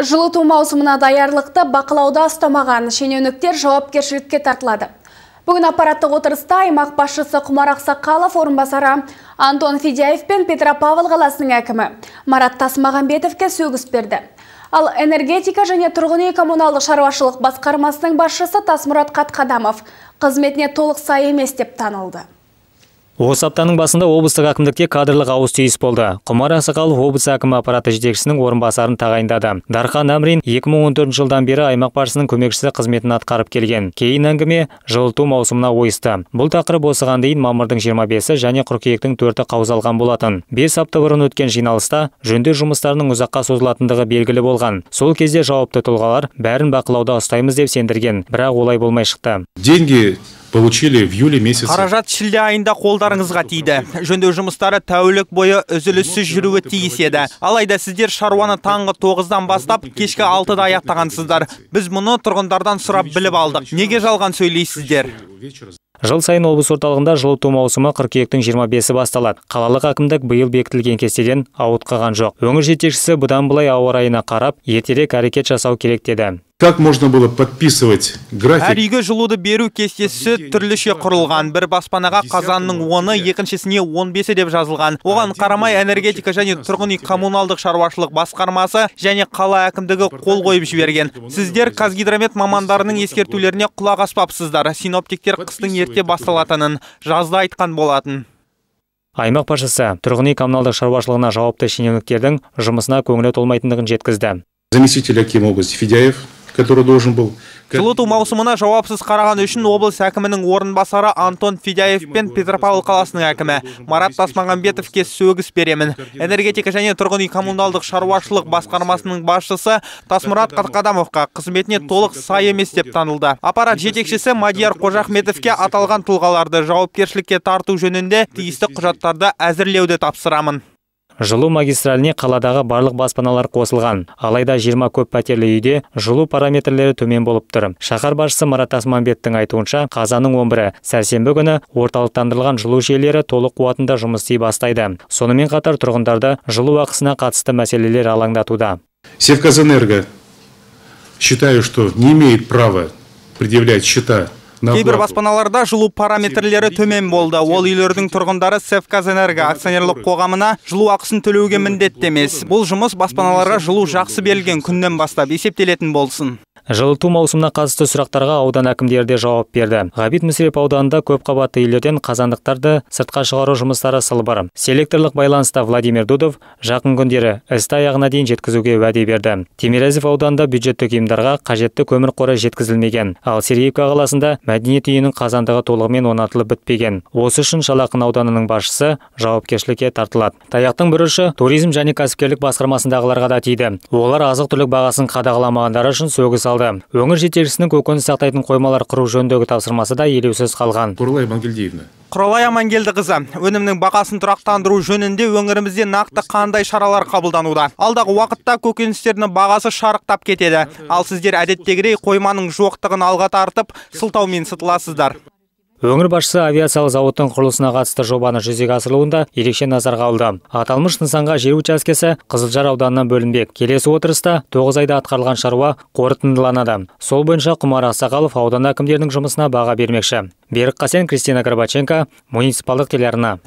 Жылыту маусымына даярлықты бақылауда ұстамаған шенеуніктер жауапкершілікке тартылады. Бүгін аппараттық отырыста аймақ басшысы Құмар Ақсақалов орынбасара Антон Федяев пен Петропавл қаласының әкімі Марат Тасмағамбетовке сөгіс берді. Ал энергетика және тұрғын үй коммуналдық шаруашылық басқармасының басшысы Тасмұрат Қатқадамов қызметіне толық сай емес деп танылды. Осы аптаның басында облыстық әкімдікте кадрлық ауыс түйіс болды. Құмар Ақсақалов облыс әкімі аппараты жетекшісінің орынбасарын тағайындады. Дархан Әмрин 2014 жылдан бері аймақ басшысының көмекшісі қызметін атқарып келген. Кейін әңгіме жылыту маусымына ойысты. Бұл тақырып осыған дейін мамырдың 25-і және қыркүйектің 4-і қаузалған болатын. 5 апта бұрын өткен жиналыста жөндеу жұмыстарының ұзаққа созылатындығы белгілі болған. Сол кезде жауапты тұлғалар бәрін бақылауда ұстаймыз деп сендірген, бірақ олай болмай шықты. Деньги получили в июле месяце. Қаражат шілде айында қолдарыңызға тиді. Жөндеу жұмыстары тәулік бойы өзілісі жүруі тиіс еді. Алайда сіздер шаруаны таңғы тоғыздан бастап, кешкі алтыда да аяқтағансыздар. Біз мұны тұрғындардан сұрап біліп алдық. Неге жалған сөйлейсіздер? Жыл сайын облыс орталығында жылыту маусымы қыркүйектің 25-і басталады. Қалалық әкімдік бұйыл бекітілген кестеден ауытқыған жоқ. Өңір жетекшісі бұдан былай ауа райына қарап, ертерек әрекет жасау керек деді как можно было подписывать график әр үйге жылуды беру кестесі түрліше құрылған бір баспанаға қазанның оны иә. екіншісіне 15 деп жазылған оған қарамай энергетика және тұрғын үй коммуналдық шаруашылық басқармасы және қала әкімдігі қол қойып жіберген сіздер қазгидромет мамандарының ескертулеріне құлақ аспапсыздар синоптиктер қыстың ерте басталатынын жазда айтқан болатын аймақ басшысы тұрғын үй коммуналдық шаруашылығына жауапты шенеуніктердің жұмысына көңілі толмайтындығын жеткізді заместитель акима области федяев который должен был жылыту маусымына жауапсыз қараған үшін облыс әкімінің орынбасары антон федяев пен петропавл қаласының әкімі марат тасмағамбетовке сөгіс беремін энергетика және тұрғын үй коммуналдық шаруашылық басқармасының басшысы тасмұрат қатқадамовқа қызметіне толық сай емес деп танылды аппарат жетекшісі мадияр қожахметовке аталған тұлғаларды жауапкершілікке тарту жөнінде тиісті құжаттарды әзірлеуді тапсырамын жылу магистраліне қаладағы барлық баспаналар қосылған алайда 20 көп пәтерлі үйде жылу параметрлері төмен болып тұр шаһар басшысы марат асманбеттің айтуынша қазанның 11-і сәрсенбі күні орталықтандырылған жылу жүйелері толық қуатында жұмыс істей бастайды сонымен қатар тұрғындарды жылу ақысына қатысты мәселелер алаңдатуда севказэнерго считаю что не имеет права предъявлять счета кейбір баспаналарда жылу параметрлері төмен болды ол үйлердің тұрғындары севказэнерго акционерлік қоғамына жылу ақысын төлеуге міндетті емес бұл жұмыс баспаналарға жылу жақсы берілген күннен бастап есептелетін болсын жылыту маусымына қатысты сұрақтарға аудан әкімдері де жауап берді ғабит мүсірепов ауданында көпқабатты үйлерден қазандықтарды сыртқа шығару жұмыстары сылбыр селекторлық байланыста владимир дудов жақын күндері істі аяғына дейін жеткізуге уәде берді тимирязев ауданында бюджеттік ұйымдарға қажетті көмір қоры жеткізілмеген ал сергеевка қаласында мәдениет үйінің қазандығы толығымен орнатылып бітпеген осы үшін шалақын ауданының басшысы жауапкершілікке тартылады таяқтың бір ұшы туризм және кәсіпкерлік басқармасындағыларға да тиді олар азық түлік бағасын қадағаламағандары үшін сөгіс орындалды өңір жетекшісінің көкөніс сақтайтын қоймалар құру жөніндегі тапсырмасы да елеусіз қалған құралай амангелдиевна құралай амангелдіқызы өнімнің бағасын тұрақтандыру жөнінде өңірімізде нақты қандай шаралар қабылдануда алдағы уақытта көкөністердің бағасы шарықтап кетеді ал сіздер әдеттегідей қойманың жоқтығын алға тартып сылтаумен сытыласыздар өңір басшысы авиациялық зауыттың құрылысына қатысты жобаны жүзеге асырылуында ерекше назарға алды аталмыш нысанға жер учаскесі қызылжар ауданынан бөлінбек келесі отырыста тоғыз айда атқарылған шаруа қорытындыланады сол бойынша құмар ақсақалов аудан әкімдерінің жұмысына баға бермекші берік қасен кристина горбаченко муниципалдық телеарна